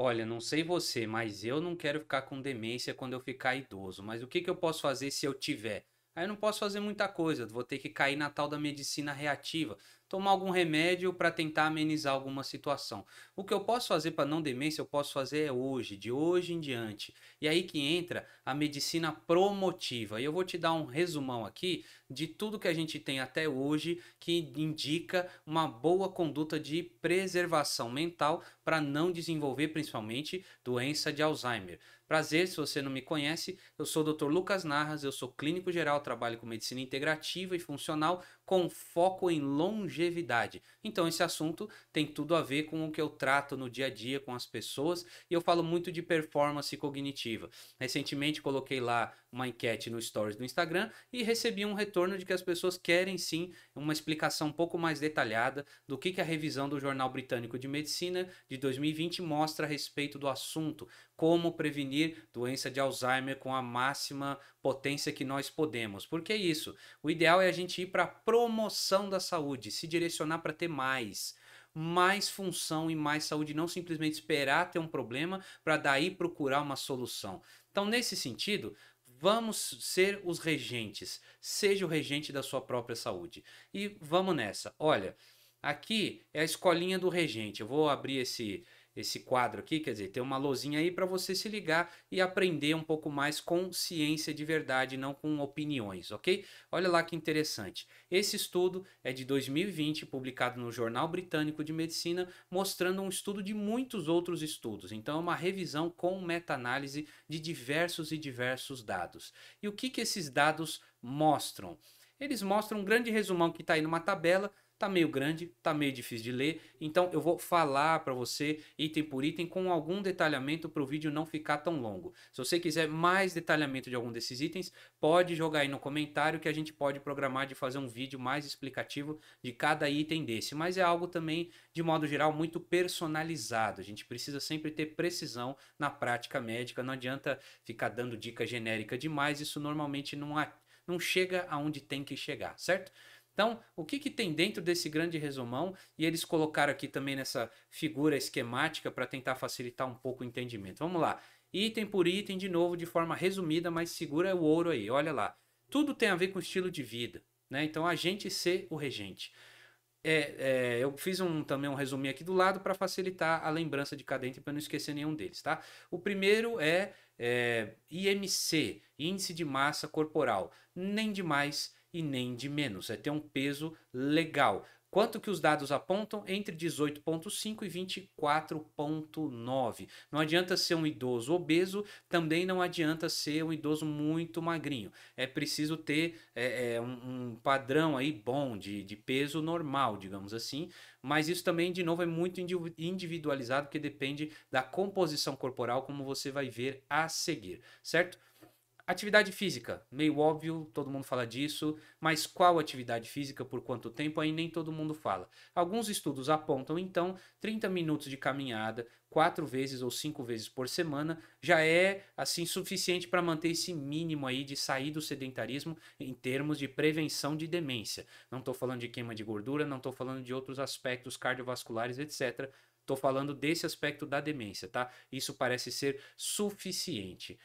Olha, não sei você, mas eu não quero ficar com demência quando eu ficar idoso. Mas o que, que eu posso fazer se eu tiver? Aí eu não posso fazer muita coisa, vou ter que cair na tal da medicina reativa tomar algum remédio para tentar amenizar alguma situação. O que eu posso fazer para não demência, eu posso fazer é hoje, de hoje em diante. E aí que entra a medicina promotiva. E eu vou te dar um resumão aqui de tudo que a gente tem até hoje que indica uma boa conduta de preservação mental para não desenvolver principalmente doença de Alzheimer. Prazer, se você não me conhece, eu sou o Dr. Lucas Narras, eu sou clínico geral, trabalho com medicina integrativa e funcional, com foco em longevidade. Então, esse assunto tem tudo a ver com o que eu trato no dia a dia com as pessoas e eu falo muito de performance cognitiva. Recentemente, coloquei lá uma enquete no Stories do Instagram e recebi um retorno de que as pessoas querem sim uma explicação um pouco mais detalhada do que, que a revisão do Jornal Britânico de Medicina de 2020 mostra a respeito do assunto, como prevenir doença de Alzheimer com a máxima potência que nós podemos. Porque é isso, o ideal é a gente ir para a promoção da saúde, se direcionar para ter mais mais função e mais saúde, não simplesmente esperar ter um problema para daí procurar uma solução. Então, nesse sentido, Vamos ser os regentes. Seja o regente da sua própria saúde. E vamos nessa. Olha, aqui é a escolinha do regente. Eu vou abrir esse esse quadro aqui, quer dizer, tem uma lozinha aí para você se ligar e aprender um pouco mais com ciência de verdade, não com opiniões, ok? Olha lá que interessante. Esse estudo é de 2020, publicado no Jornal Britânico de Medicina, mostrando um estudo de muitos outros estudos. Então, é uma revisão com meta-análise de diversos e diversos dados. E o que, que esses dados mostram? Eles mostram um grande resumão que está aí numa tabela Tá meio grande, tá meio difícil de ler, então eu vou falar para você item por item com algum detalhamento para o vídeo não ficar tão longo. Se você quiser mais detalhamento de algum desses itens, pode jogar aí no comentário que a gente pode programar de fazer um vídeo mais explicativo de cada item desse, mas é algo também de modo geral muito personalizado. A gente precisa sempre ter precisão na prática médica, não adianta ficar dando dica genérica demais, isso normalmente não, não chega aonde tem que chegar, certo? Então, o que, que tem dentro desse grande resumão? E eles colocaram aqui também nessa figura esquemática para tentar facilitar um pouco o entendimento. Vamos lá. Item por item, de novo, de forma resumida, mas segura o ouro aí. Olha lá. Tudo tem a ver com estilo de vida. Né? Então, a gente ser o regente. É, é, eu fiz um, também um resuminho aqui do lado para facilitar a lembrança de cada item para não esquecer nenhum deles, tá? O primeiro é, é IMC, Índice de Massa Corporal, nem demais. mais e nem de menos. É ter um peso legal. Quanto que os dados apontam? Entre 18,5 e 24,9. Não adianta ser um idoso obeso, também não adianta ser um idoso muito magrinho. É preciso ter é, é, um, um, padrão aí bom de, de peso normal, digamos assim. Mas isso também, de novo, é muito individualizado, porque depende da composição corporal, como você vai ver a seguir, certo? Atividade física, meio óbvio, todo mundo fala disso, mas qual atividade física por quanto tempo aí nem todo mundo fala. Alguns estudos apontam então 30 minutos de caminhada, quatro vezes ou cinco vezes por semana, já é assim suficiente para manter esse mínimo aí de sair do sedentarismo em termos de prevenção de demência. Não estou falando de queima de gordura, não estou falando de outros aspectos cardiovasculares, etc. Estou falando desse aspecto da demência, tá? Isso parece ser suficiente.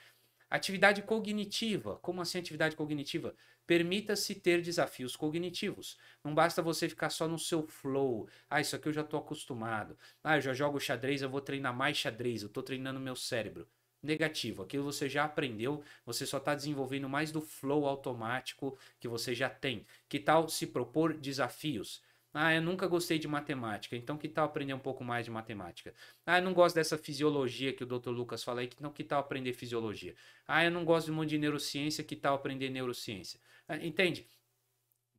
Atividade cognitiva. Como assim atividade cognitiva? Permita-se ter desafios cognitivos. Não basta você ficar só no seu flow. Ah, isso aqui eu já estou acostumado. Ah, eu já jogo xadrez, eu vou treinar mais xadrez, eu estou treinando meu cérebro. Negativo, aquilo você já aprendeu, você só está desenvolvendo mais do flow automático que você já tem. Que tal se propor desafios? Ah, eu nunca gostei de matemática, então que tal aprender um pouco mais de matemática? Ah, eu não gosto dessa fisiologia que o Dr. Lucas fala aí, então que tal aprender fisiologia? Ah, eu não gosto de um monte de neurociência, que tal aprender neurociência? Ah, entende?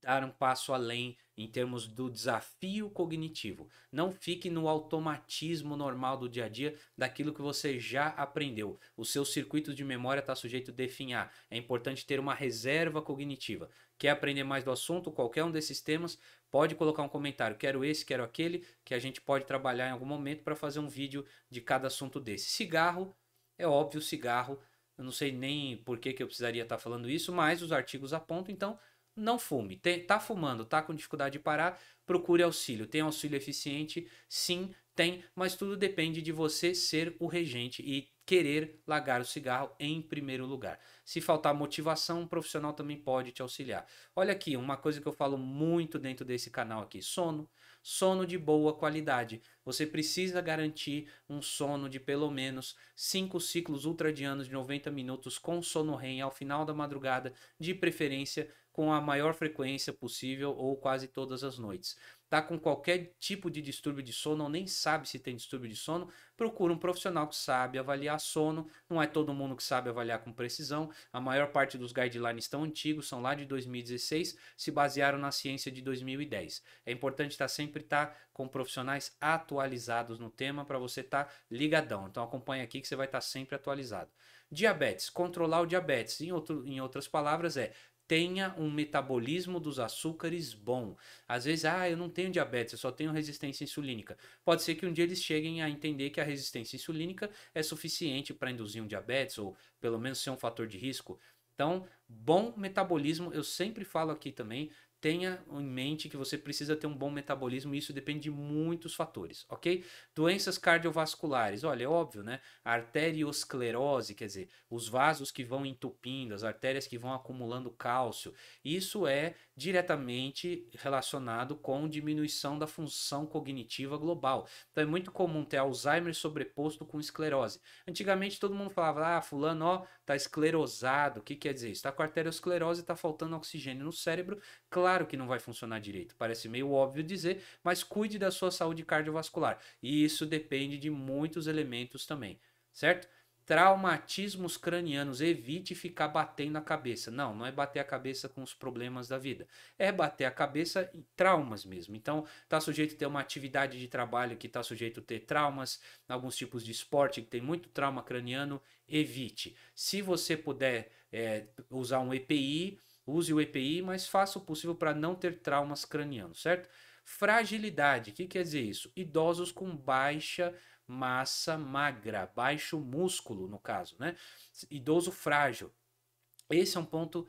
Dar um passo além em termos do desafio cognitivo. Não fique no automatismo normal do dia a dia daquilo que você já aprendeu. O seu circuito de memória está sujeito a definhar. É importante ter uma reserva cognitiva. Quer aprender mais do assunto, qualquer um desses temas, Pode colocar um comentário, quero esse, quero aquele, que a gente pode trabalhar em algum momento para fazer um vídeo de cada assunto desse. Cigarro, é óbvio, cigarro, eu não sei nem por que, que eu precisaria estar tá falando isso, mas os artigos apontam, então não fume. Tem, tá fumando, tá com dificuldade de parar, procure auxílio. Tem auxílio eficiente? Sim, tem, mas tudo depende de você ser o regente e querer largar o cigarro em primeiro lugar. Se faltar motivação, um profissional também pode te auxiliar. Olha aqui, uma coisa que eu falo muito dentro desse canal aqui, sono, sono de boa qualidade. Você precisa garantir um sono de pelo menos 5 ciclos ultradianos de 90 minutos com sono REM ao final da madrugada, de preferência com a maior frequência possível ou quase todas as noites. Tá com qualquer tipo de distúrbio de sono ou nem sabe se tem distúrbio de sono, procura um profissional que sabe avaliar sono. Não é todo mundo que sabe avaliar com precisão. A maior parte dos guidelines estão antigos, são lá de 2016, se basearam na ciência de 2010. É importante estar tá sempre tá com profissionais atuais atualizados no tema para você estar tá ligadão. Então acompanha aqui que você vai estar tá sempre atualizado. Diabetes, controlar o diabetes, em, outro, em outras palavras, é tenha um metabolismo dos açúcares bom. Às vezes, ah, eu não tenho diabetes, eu só tenho resistência insulínica. Pode ser que um dia eles cheguem a entender que a resistência insulínica é suficiente para induzir um diabetes ou pelo menos ser um fator de risco. Então, bom metabolismo, eu sempre falo aqui também, tenha em mente que você precisa ter um bom metabolismo e isso depende de muitos fatores, ok? Doenças cardiovasculares, olha, é óbvio, né? arteriosclerose, quer dizer, os vasos que vão entupindo, as artérias que vão acumulando cálcio, isso é diretamente relacionado com diminuição da função cognitiva global. Então é muito comum ter Alzheimer sobreposto com esclerose. Antigamente todo mundo falava, ah, fulano, ó, está esclerosado. O que quer dizer? Está com arteriosclerose, está faltando oxigênio no cérebro. Claro que não vai funcionar direito. Parece meio óbvio dizer, mas cuide da sua saúde cardiovascular. E isso depende de muitos elementos também, certo? Traumatismos cranianos, evite ficar batendo a cabeça. Não, não é bater a cabeça com os problemas da vida. É bater a cabeça em traumas mesmo. Então, está sujeito a ter uma atividade de trabalho que está sujeito a ter traumas, alguns tipos de esporte que tem muito trauma craniano, evite. Se você puder é, usar um EPI, use o EPI, mas faça o possível para não ter traumas cranianos, certo? Fragilidade, o que quer dizer isso? Idosos com baixa massa magra, baixo músculo, no caso, né? Idoso frágil. Esse é um ponto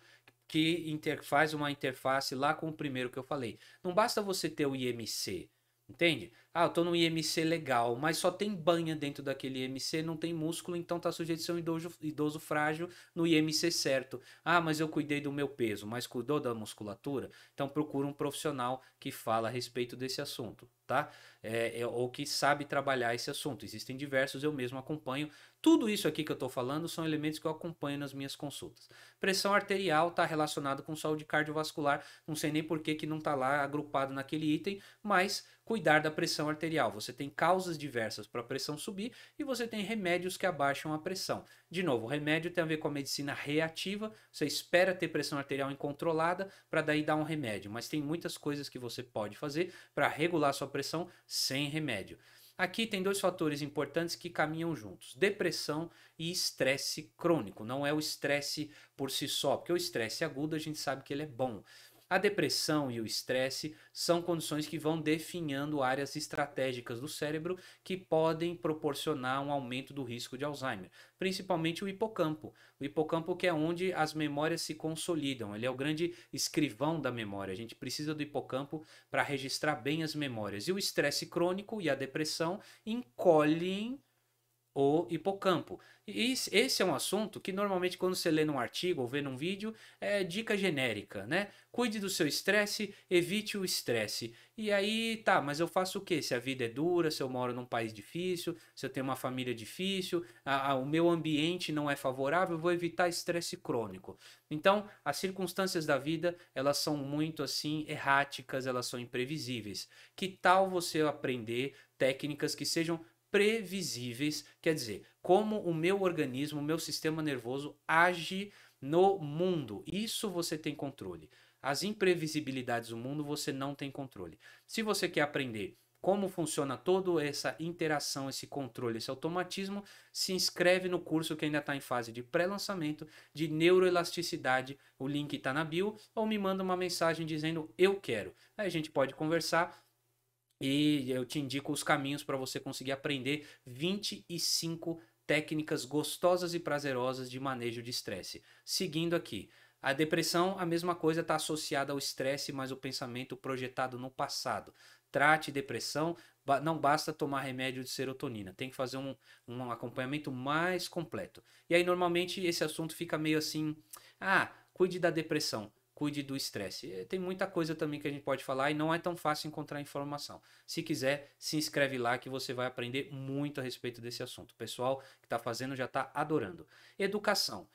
que inter, faz uma interface lá com o primeiro que eu falei. Não basta você ter o IMC, entende? Ah, eu tô num IMC legal, mas só tem banha dentro daquele IMC, não tem músculo, então tá sujeito a ser um idoso, idoso frágil no IMC certo. Ah, mas eu cuidei do meu peso, mas cuidou da musculatura? Então procura um profissional que fala a respeito desse assunto, tá? É, é, ou que sabe trabalhar esse assunto. Existem diversos, eu mesmo acompanho. Tudo isso aqui que eu tô falando são elementos que eu acompanho nas minhas consultas. Pressão arterial tá relacionado com saúde cardiovascular, não sei nem por que, que não tá lá agrupado naquele item, mas cuidar da pressão pressão arterial. Você tem causas diversas para a pressão subir e você tem remédios que abaixam a pressão. De novo, o remédio tem a ver com a medicina reativa. Você espera ter pressão arterial incontrolada para daí dar um remédio, mas tem muitas coisas que você pode fazer para regular sua pressão sem remédio. Aqui tem dois fatores importantes que caminham juntos: depressão e estresse crônico. Não é o estresse por si só, porque o estresse agudo a gente sabe que ele é bom. A depressão e o estresse são condições que vão definhando áreas estratégicas do cérebro que podem proporcionar um aumento do risco de Alzheimer, principalmente o hipocampo. O hipocampo que é onde as memórias se consolidam, ele é o grande escrivão da memória. A gente precisa do hipocampo para registrar bem as memórias. E o estresse crônico e a depressão encolhem o hipocampo. E esse é um assunto que normalmente quando você lê num artigo ou vê num vídeo é dica genérica, né? Cuide do seu estresse, evite o estresse. E aí, tá, mas eu faço o quê? Se a vida é dura, se eu moro num país difícil, se eu tenho uma família difícil, a, a, o meu ambiente não é favorável, eu vou evitar estresse crônico. Então, as circunstâncias da vida, elas são muito assim erráticas, elas são imprevisíveis. Que tal você aprender técnicas que sejam previsíveis, quer dizer, como o meu organismo, o meu sistema nervoso age no mundo. Isso você tem controle. As imprevisibilidades do mundo você não tem controle. Se você quer aprender como funciona toda essa interação, esse controle, esse automatismo, se inscreve no curso que ainda está em fase de pré-lançamento de neuroelasticidade. O link está na bio, ou me manda uma mensagem dizendo eu quero. Aí a gente pode conversar e eu te indico os caminhos para você conseguir aprender 25 técnicas gostosas e prazerosas de manejo de estresse. Seguindo aqui, a depressão, a mesma coisa, está associada ao estresse, mas o pensamento projetado no passado. Trate depressão, não basta tomar remédio de serotonina, tem que fazer um, um acompanhamento mais completo. E aí, normalmente, esse assunto fica meio assim: ah, cuide da depressão cuide do estresse. Eh, tem muita coisa também que a gente pode falar e não é tão fácil encontrar informação. Se quiser, se inscreve lá que você vai aprender muito a respeito desse assunto. O pessoal que está fazendo já está adorando. Educação.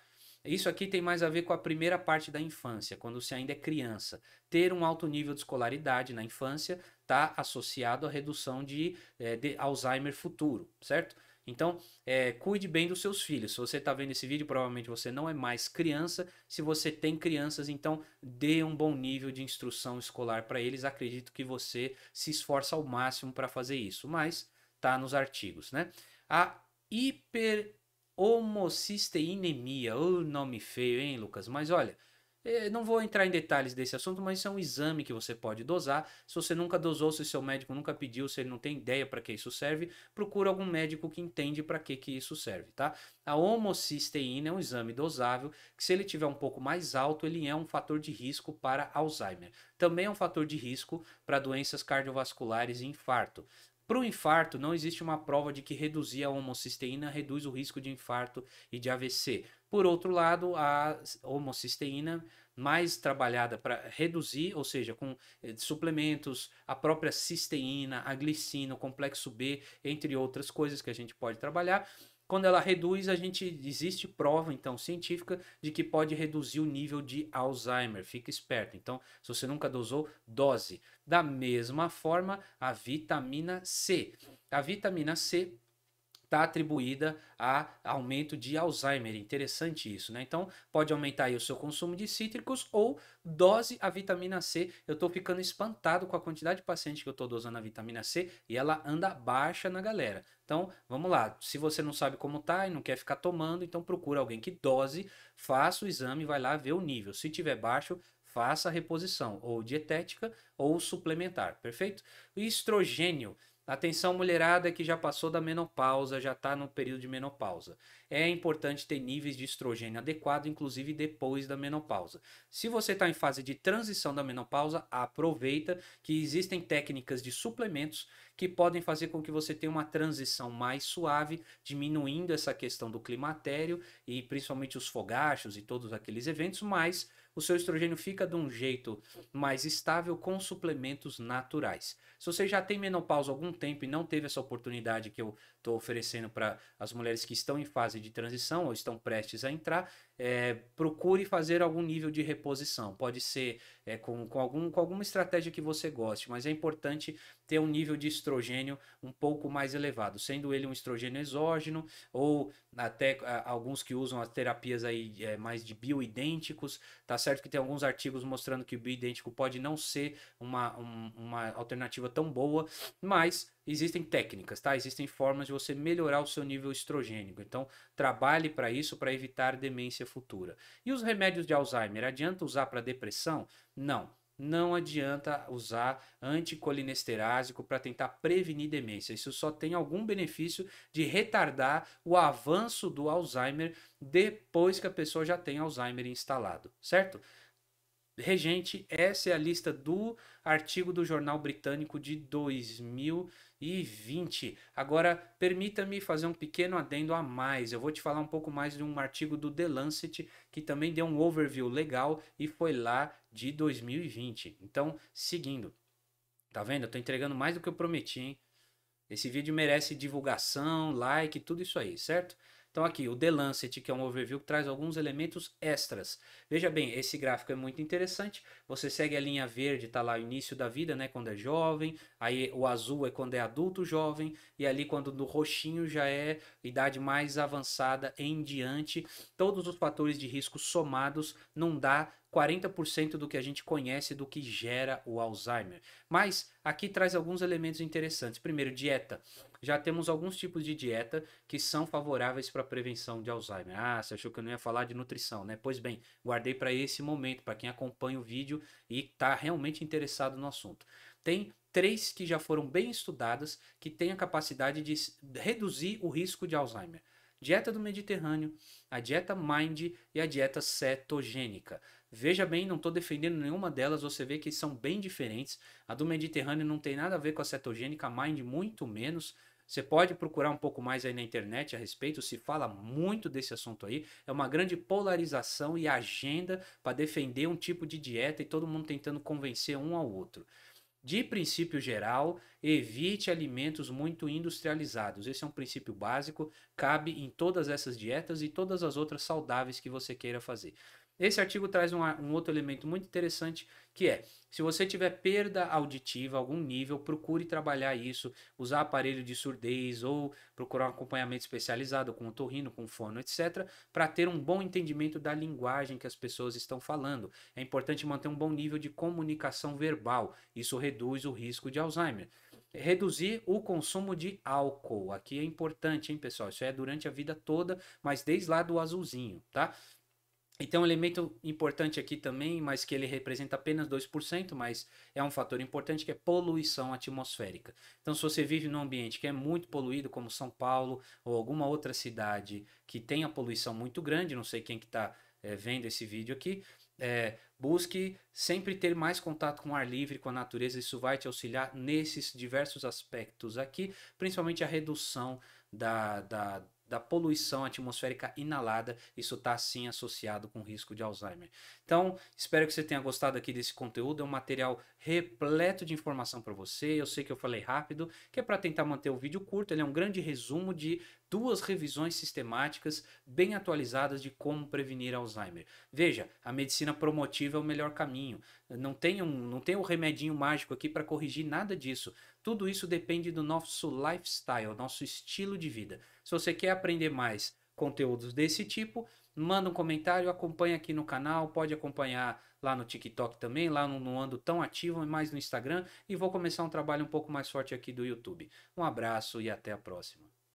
Isso aqui tem mais a ver com a primeira parte da infância, quando você ainda é criança. Ter um alto nível de escolaridade na infância está associado à redução de, eh, de Alzheimer futuro, certo? Então, é, cuide bem dos seus filhos. Se você está vendo esse vídeo, provavelmente você não é mais criança. Se você tem crianças, então dê um bom nível de instrução escolar para eles. Acredito que você se esforça ao máximo para fazer isso, mas tá nos artigos, né? A hiperhomocisteinemia, o oh, nome feio, hein, Lucas? Mas olha, é, não vou entrar em detalhes desse assunto, mas isso é um exame que você pode dosar. Se você nunca dosou, se seu médico nunca pediu, se ele não tem ideia para que isso serve, procura algum médico que entende para que, que isso serve, tá? A homocisteína é um exame dosável que, se ele tiver um pouco mais alto, ele é um fator de risco para Alzheimer. Também é um fator de risco para doenças cardiovasculares e infarto. Para o infarto, não existe uma prova de que reduzir a homocisteína reduz o risco de infarto e de AVC. Por outro lado, a homocisteína mais trabalhada para reduzir, ou seja, com eh, suplementos, a própria cisteína, a glicina, o complexo B, entre outras coisas que a gente pode trabalhar. Quando ela reduz, a gente existe prova então científica de que pode reduzir o nível de Alzheimer. Fica esperto. Então, se você nunca dosou, dose. Da mesma forma, a vitamina C. A vitamina C está atribuída a aumento de Alzheimer. Interessante isso, né? Então, pode aumentar aí o seu consumo de cítricos ou dose a vitamina C. Eu estou ficando espantado com a quantidade de pacientes que eu estou dosando a vitamina C e ela anda baixa na galera. Então, vamos lá. Se você não sabe como tá e não quer ficar tomando, então procura alguém que dose, faça o exame, vai lá ver o nível. Se tiver baixo, faça a reposição ou dietética ou suplementar, perfeito? O estrogênio Atenção, mulherada que já passou da menopausa, já está no período de menopausa. É importante ter níveis de estrogênio adequado, inclusive depois da menopausa. Se você está em fase de transição da menopausa, aproveita que existem técnicas de suplementos que podem fazer com que você tenha uma transição mais suave, diminuindo essa questão do climatério e principalmente os fogachos e todos aqueles eventos, mas o seu estrogênio fica de um jeito mais estável com suplementos naturais. Se você já tem menopausa há algum tempo e não teve essa oportunidade que eu estou oferecendo para as mulheres que estão em fase de transição ou estão prestes a entrar, é, procure fazer algum nível de reposição. Pode ser é, com, com, algum, com alguma estratégia que você goste, mas é importante ter um nível de estrogênio um pouco mais elevado, sendo ele um estrogênio exógeno ou até a, alguns que usam as terapias aí é, mais de bioidênticos. Tá certo que tem alguns artigos mostrando que o bioidêntico pode não ser uma, um, uma alternativa tão boa, mas existem técnicas, tá? Existem formas de você melhorar o seu nível estrogênico. Então, trabalhe para isso para evitar demência futura. E os remédios de Alzheimer, adianta usar para depressão? Não. Não adianta usar anticolinesterásico para tentar prevenir demência. Isso só tem algum benefício de retardar o avanço do Alzheimer depois que a pessoa já tem Alzheimer instalado, certo? Regente, essa é a lista do artigo do Jornal Britânico de 2000 2020. Agora, permita-me fazer um pequeno adendo a mais. Eu vou te falar um pouco mais de um artigo do The Lancet que também deu um overview legal e foi lá de 2020. Então, seguindo. Tá vendo? Eu tô entregando mais do que eu prometi, hein? Esse vídeo merece divulgação, like, tudo isso aí, certo? Então aqui, o The Lancet, que é um overview que traz alguns elementos extras. Veja bem, esse gráfico é muito interessante. Você segue a linha verde, está lá o início da vida, né, quando é jovem. Aí o azul é quando é adulto jovem e ali quando no roxinho já é idade mais avançada em diante. Todos os fatores de risco somados não dá 40% do que a gente conhece do que gera o Alzheimer. Mas aqui traz alguns elementos interessantes. Primeiro, dieta já temos alguns tipos de dieta que são favoráveis para a prevenção de Alzheimer. Ah, você achou que eu não ia falar de nutrição, né? Pois bem, guardei para esse momento, para quem acompanha o vídeo e está realmente interessado no assunto. Tem três que já foram bem estudadas que têm a capacidade de reduzir o risco de Alzheimer. Dieta do Mediterrâneo, a dieta Mind e a dieta cetogênica. Veja bem, não estou defendendo nenhuma delas, você vê que são bem diferentes. A do Mediterrâneo não tem nada a ver com a cetogênica, a Mind muito menos. Você pode procurar um pouco mais aí na internet a respeito, se fala muito desse assunto aí. É uma grande polarização e agenda para defender um tipo de dieta e todo mundo tentando convencer um ao outro. De princípio geral, evite alimentos muito industrializados. Esse é um princípio básico, cabe em todas essas dietas e todas as outras saudáveis que você queira fazer. Esse artigo traz um, um outro elemento muito interessante que é: se você tiver perda auditiva, algum nível, procure trabalhar isso, usar aparelho de surdez ou procurar um acompanhamento especializado com o torrino, com o fono, etc., para ter um bom entendimento da linguagem que as pessoas estão falando. É importante manter um bom nível de comunicação verbal, isso reduz o risco de Alzheimer. Reduzir o consumo de álcool. Aqui é importante, hein, pessoal? Isso é durante a vida toda, mas desde lá do azulzinho, tá? E tem um elemento importante aqui também, mas que ele representa apenas 2%, mas é um fator importante que é poluição atmosférica. Então, se você vive num ambiente que é muito poluído, como São Paulo ou alguma outra cidade que tenha poluição muito grande, não sei quem que está é, eh, vendo esse vídeo aqui, é, busque sempre ter mais contato com o ar livre, com a natureza, isso vai te auxiliar nesses diversos aspectos aqui, principalmente a redução da, da da poluição atmosférica inalada, isso está sim associado com risco de Alzheimer. Então, espero que você tenha gostado aqui desse conteúdo. É um material repleto de informação para você. Eu sei que eu falei rápido, que é para tentar manter o vídeo curto. Ele é um grande resumo de duas revisões sistemáticas bem atualizadas de como prevenir Alzheimer. Veja, a medicina promotiva é o melhor caminho. Não tem um, não tem um remedinho mágico aqui para corrigir nada disso. Tudo isso depende do nosso lifestyle, nosso estilo de vida. Se você quer aprender mais conteúdos desse tipo, manda um comentário, acompanha aqui no canal, pode acompanhar lá no TikTok também, lá no, no Ando Tão Ativo, mais no Instagram, e vou começar um trabalho um pouco mais forte aqui do YouTube. Um abraço e até a próxima.